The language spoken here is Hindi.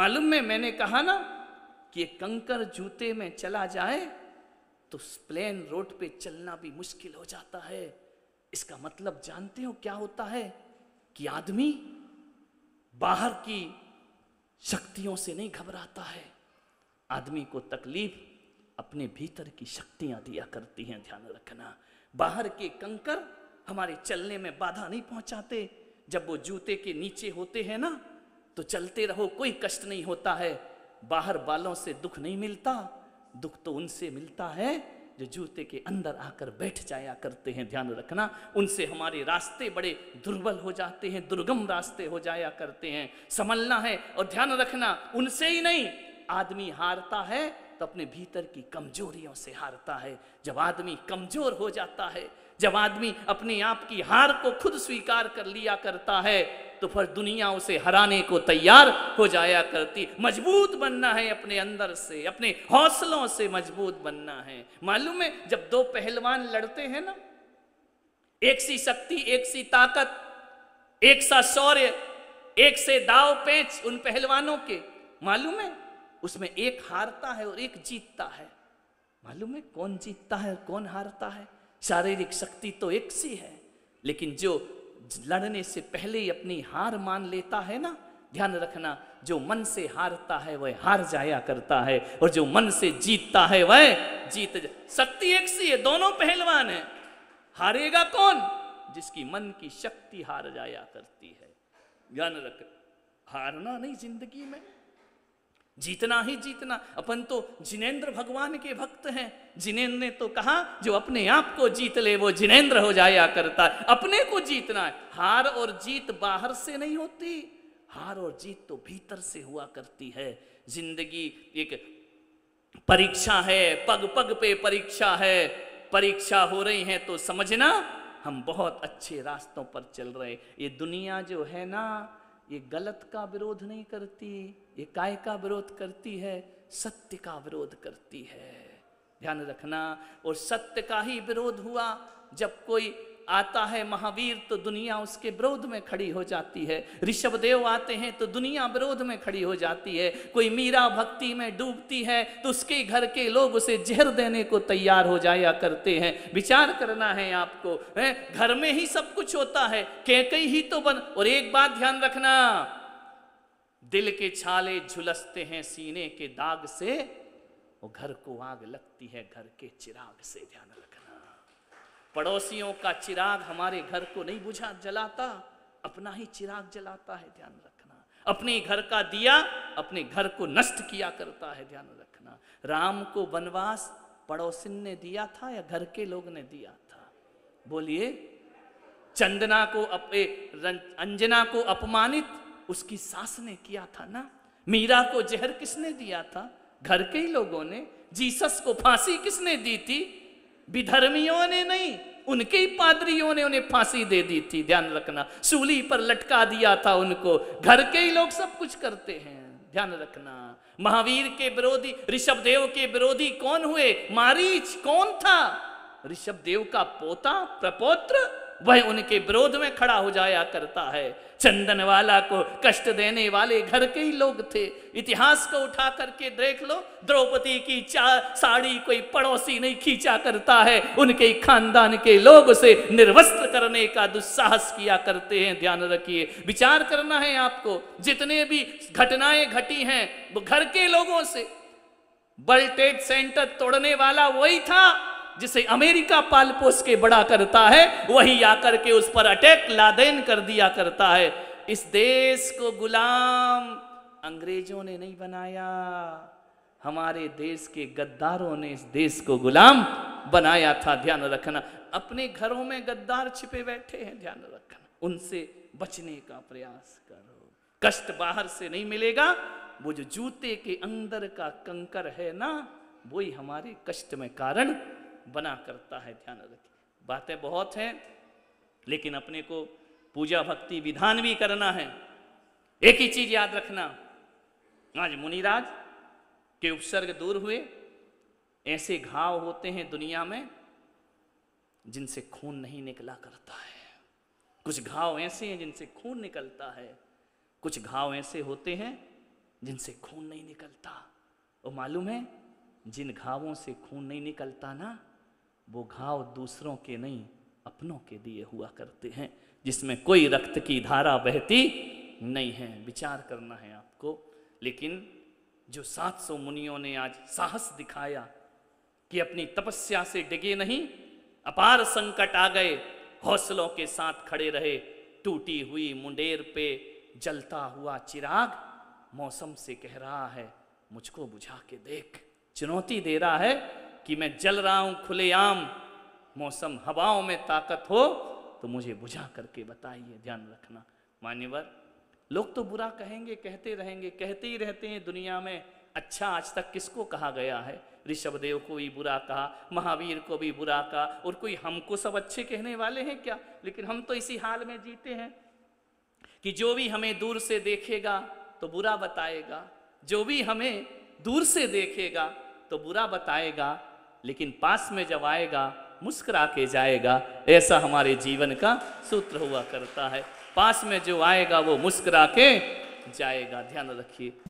मालूम है मैंने कहा ना कि कंकर जूते में चला जाए तो प्लेन रोड पे चलना भी मुश्किल हो जाता है इसका मतलब जानते हो क्या होता है कि आदमी बाहर की शक्तियों से नहीं घबराता है आदमी को तकलीफ अपने भीतर की शक्तियां दिया करती हैं ध्यान रखना बाहर के कंकर हमारे चलने में बाधा नहीं पहुंचाते जब वो जूते के नीचे होते हैं ना तो चलते रहो कोई कष्ट नहीं होता है बाहर बालों से दुख नहीं मिलता दुख तो उनसे मिलता है जो जूते के अंदर आकर बैठ जाया करते हैं ध्यान रखना उनसे हमारे रास्ते बड़े दुर्बल हो जाते हैं दुर्गम रास्ते हो जाया करते हैं संभलना है और ध्यान रखना उनसे ही नहीं आदमी हारता है तो अपने भीतर की कमजोरियों से हारता है जब आदमी कमजोर हो जाता है जब आदमी अपने आप की हार को खुद स्वीकार कर लिया करता है तो फिर दुनिया उसे हराने को तैयार हो जाया करती मजबूत बनना है अपने अंदर से अपने हौसलों से मजबूत बनना है मालूम है जब दो पहलवान लड़ते हैं ना एक सी शक्ति एक सी ताकत एक सा शौर्य एक से दाव पेच उन पहलवानों के मालूम है उसमें एक हारता है और एक जीतता है मालूम है कौन जीतता है कौन हारता है शारीरिक शक्ति तो एक सी है लेकिन जो लड़ने से पहले ही अपनी हार मान लेता है ना ध्यान रखना जो मन से हारता है वह हार जाया करता है और जो मन से जीतता है वह जीत जा शक्ति एक सी है दोनों पहलवान है हारेगा कौन जिसकी मन की शक्ति हार जाया करती है ध्यान रख हारना नहीं जिंदगी में जीतना ही जीतना अपन तो जिनेन्द्र भगवान के भक्त हैं जिनेन्द्र ने तो कहा जो अपने आप को जीत ले वो जिनेन्द्र हो जाया करता है अपने को जीतना है हार और जीत बाहर से नहीं होती हार और जीत तो भीतर से हुआ करती है जिंदगी एक परीक्षा है पग पग पे परीक्षा है परीक्षा हो रही है तो समझना हम बहुत अच्छे रास्तों पर चल रहे ये दुनिया जो है ना ये गलत का विरोध नहीं करती ये काय का विरोध करती है सत्य का विरोध करती है ध्यान रखना और सत्य का ही विरोध हुआ जब कोई आता है महावीर तो दुनिया उसके विरोध में खड़ी हो जाती है ऋषभदेव आते हैं तो दुनिया विरोध में खड़ी हो जाती है कोई मीरा भक्ति में डूबती है तो उसके घर के लोग उसे जहर देने को तैयार हो जाया करते हैं विचार करना है आपको है घर में ही सब कुछ होता है कैके ही तो बन और एक बात ध्यान रखना दिल के छाले झुलसते हैं सीने के दाग से और घर को आग लगती है घर के चिराग से ध्यान रखना पड़ोसियों का चिराग हमारे घर को नहीं बुझा जलाता अपना ही चिराग जलाता है ध्यान रखना अपने घर का दिया अपने घर को नष्ट किया करता है ध्यान रखना राम को वनवास पड़ोसिन ने दिया था या घर के लोग ने दिया था बोलिए चंदना को अप, अंजना को अपमानित उसकी सास ने किया था ना मीरा को जहर किसने दिया था घर के ही लोगों ने जीसस को फांसी किसने दी थी विधर्मियों ने नहीं उनके ही पादरियों ने उन्हें फांसी दे दी थी ध्यान रखना सूली पर लटका दिया था उनको घर के ही लोग सब कुछ करते हैं ध्यान रखना महावीर के विरोधी ऋषभ देव के विरोधी कौन हुए मारीच कौन था ऋषभ देव का पोता प्रपोत्र वह उनके विरोध में खड़ा हो जाया करता है चंदन वाला को कष्ट देने वाले घर के ही लोग थे इतिहास को उठा करके देख लो द्रौपदी की चा साड़ी कोई पड़ोसी नहीं खींचा करता है उनके खानदान के लोग उसे निर्वस्त्र करने का दुस्साहस किया करते हैं ध्यान रखिए विचार करना है आपको जितने भी घटनाएं घटी हैं वो घर के लोगों से बल्टेड सेंटर तोड़ने वाला वही था जिसे अमेरिका पाल पोस के बड़ा करता है वही आकर के उस पर अटैक लादेन कर दिया करता है इस देश को गुलाम अंग्रेजों ने नहीं बनाया हमारे देश के गद्दारों ने इस देश को गुलाम बनाया था ध्यान रखना अपने घरों में गद्दार छिपे बैठे हैं ध्यान रखना उनसे बचने का प्रयास करो कष्ट बाहर से नहीं मिलेगा वो जो जूते के अंदर का कंकर है ना वही हमारे कष्ट में कारण बना करता है ध्यान रखिए बातें बहुत हैं लेकिन अपने को पूजा भक्ति विधान भी करना है एक ही चीज याद रखना आज मुनिराज के उपसर्ग दूर हुए ऐसे घाव होते हैं दुनिया में जिनसे खून नहीं निकला करता है कुछ घाव ऐसे हैं जिनसे खून निकलता है कुछ घाव ऐसे होते हैं जिनसे खून नहीं निकलता और मालूम है जिन घावों से खून नहीं निकलता ना वो घाव दूसरों के नहीं अपनों के दिए हुआ करते हैं जिसमें कोई रक्त की धारा बहती नहीं है विचार करना है आपको लेकिन जो 700 मुनियों ने आज साहस दिखाया कि अपनी तपस्या से डिगे नहीं अपार संकट आ गए हौसलों के साथ खड़े रहे टूटी हुई मुंडेर पे जलता हुआ चिराग मौसम से कह रहा है मुझको बुझा के देख चुनौती दे रहा है कि मैं जल रहा हूं खुलेआम मौसम हवाओं में ताकत हो तो मुझे बुझा करके बताइए ध्यान रखना मान्यवर लोग तो बुरा कहेंगे कहते रहेंगे कहते ही रहते हैं दुनिया में अच्छा आज तक किसको कहा गया है ऋषभदेव को भी बुरा कहा महावीर को भी बुरा कहा और कोई हमको सब अच्छे कहने वाले हैं क्या लेकिन हम तो इसी हाल में जीते हैं कि जो भी हमें दूर से देखेगा तो बुरा बताएगा जो भी हमें दूर से देखेगा तो बुरा बताएगा लेकिन पास में जब आएगा मुस्करा के जाएगा ऐसा हमारे जीवन का सूत्र हुआ करता है पास में जो आएगा वो मुस्करा के जाएगा ध्यान रखिए